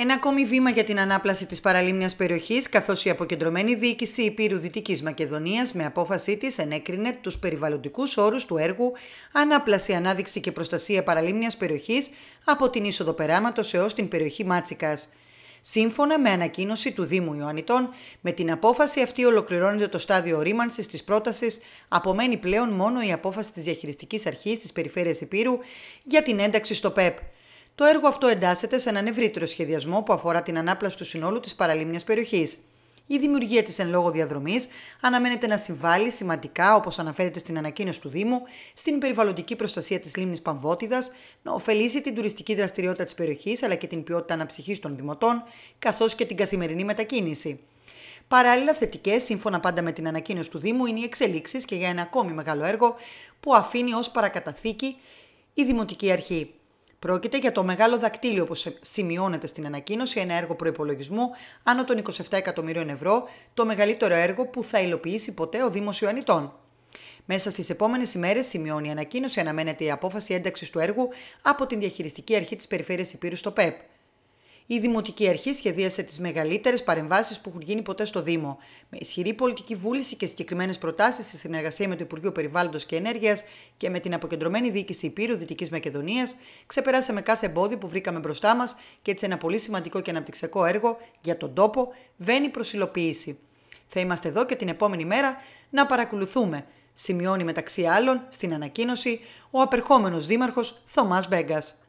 Ένα ακόμη βήμα για την ανάπλαση της παραλίμνιας περιοχής, καθώς η αποκεντρωμένη διοίκηση Υπήρου Δυτικής Μακεδονίας με απόφασή της ενέκρινε τους περιβαλλοντικούς όρους του έργου Ανάπλαση, Ανάδειξη και Προστασία Παραλίμνιας περιοχής από την είσοδο περάματος έως την περιοχή Μάτσικας. Σύμφωνα με ανακοίνωση του Δήμου Ιωαννητών, με την απόφαση αυτή ολοκληρώνεται το στάδιο ρήμανσης της πρότασης, απομένει πλέον μόνο η απόφαση της Διαχειριστικής Αρχής της Περιφέρειας Υπήρου για την ένταξη στο ΠΕΠ. Το έργο αυτό εντάσσεται σε έναν ευρύτερο σχεδιασμό που αφορά την ανάπλαση του συνόλου της παραλίμνιας περιοχής. Η δημιουργία της εν λόγω διαδρομής αναμένεται να συμβάλλει σημαντικά, όπως αναφέρεται στην ανακοίνωση του Δήμου, στην περιβαλλοντική προστασία της λίμνης Παμβότιδα, να ωφελήσει την τουριστική δραστηριότητα της περιοχής αλλά και την ποιότητα αναψυχής των δημοτών, καθώς και την καθημερινή μετακίνηση. Παράλληλα, θετικές, σύμφωνα πάντα με την ανακοίνωση του Δήμου, είναι οι εξελίξεις και για ένα ακόμη μεγάλο έργο που αφήνει ως παρακαταθήκη η Δημοτική Αρχή. Πρόκειται για το μεγάλο δακτύλιο που σημειώνεται στην ανακοίνωση, ένα έργο προπολογισμού άνω των 27 εκατομμυρίων ευρώ, το μεγαλύτερο έργο που θα υλοποιήσει ποτέ ο Δήμος Ιωαννητών. Μέσα στις επόμενες ημέρες, σημειώνει η ανακοίνωση, αναμένεται η απόφαση ένταξης του έργου από την διαχειριστική αρχή της Περιφέρειας Υπήρου στο ΠΕΠ η Δημοτική Αρχή σχεδίασε τις μεγαλύτερες παρεμβάσεις που έχουν γίνει ποτέ στο Δήμο. Με ισχυρή πολιτική βούληση και συγκεκριμένες προτάσεις στη συνεργασία με το Υπουργείο Περιβάλλοντος και Ενέργειας και με την αποκεντρωμένη διοίκηση Υπήρου Δυτικής Μακεδονίας, ξεπεράσαμε κάθε εμπόδιο που βρήκαμε μπροστά μας και έτσι ένα πολύ σημαντικό και αναπτυξιακό έργο για τον τόπο βαίνει προς υλοποίηση. Θα είμαστε εδώ και την επόμενη μέρα να παρακολουθούμε, σημειώνει μεταξύ άλλων στην ανακοίνωση ο απερχόμενος Δήμαρχος Θωμάς Μπέγκας.